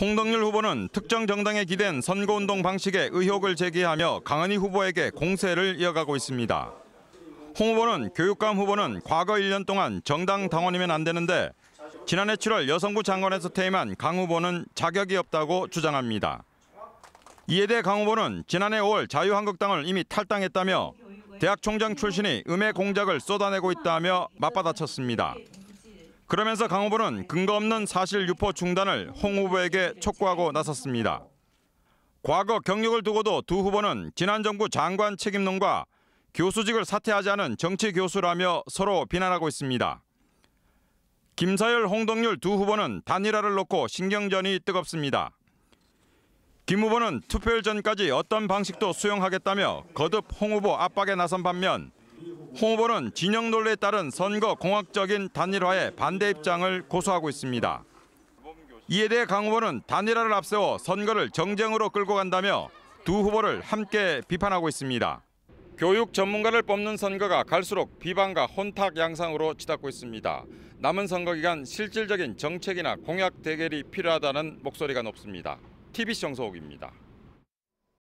홍덕률 후보는 특정 정당에 기댄 선거운동 방식에 의혹을 제기하며 강은희 후보에게 공세를 이어가고 있습니다. 홍 후보는 교육감 후보는 과거 1년 동안 정당 당원이면 안 되는데 지난해 7월 여성부 장관에서 퇴임한 강 후보는 자격이 없다고 주장합니다. 이에 대해 강 후보는 지난해 5월 자유한국당을 이미 탈당했다며 대학 총장 출신이 음해 공작을 쏟아내고 있다며 맞받아쳤습니다. 그러면서 강 후보는 근거 없는 사실 유포 중단을 홍 후보에게 촉구하고 나섰습니다. 과거 경력을 두고도 두 후보는 지난 정부 장관 책임론과 교수직을 사퇴하지 않은 정치 교수라며 서로 비난하고 있습니다. 김사열, 홍동률 두 후보는 단일화를 놓고 신경전이 뜨겁습니다. 김 후보는 투표일 전까지 어떤 방식도 수용하겠다며 거듭 홍 후보 압박에 나선 반면 홍 후보는 진영 논리에 따른 선거 공학적인 단일화에 반대 입장을 고수하고 있습니다. 이에 대해 강 후보는 단일화를 앞세워 선거를 정쟁으로 끌고 간다며 두 후보를 함께 비판하고 있습니다. 교육 전문가를 뽑는 선거가 갈수록 비방과 혼탁 양상으로 치닫고 있습니다. 남은 선거 기간 실질적인 정책이나 공약 대결이 필요하다는 목소리가 높습니다. TBC 정소옥입니다.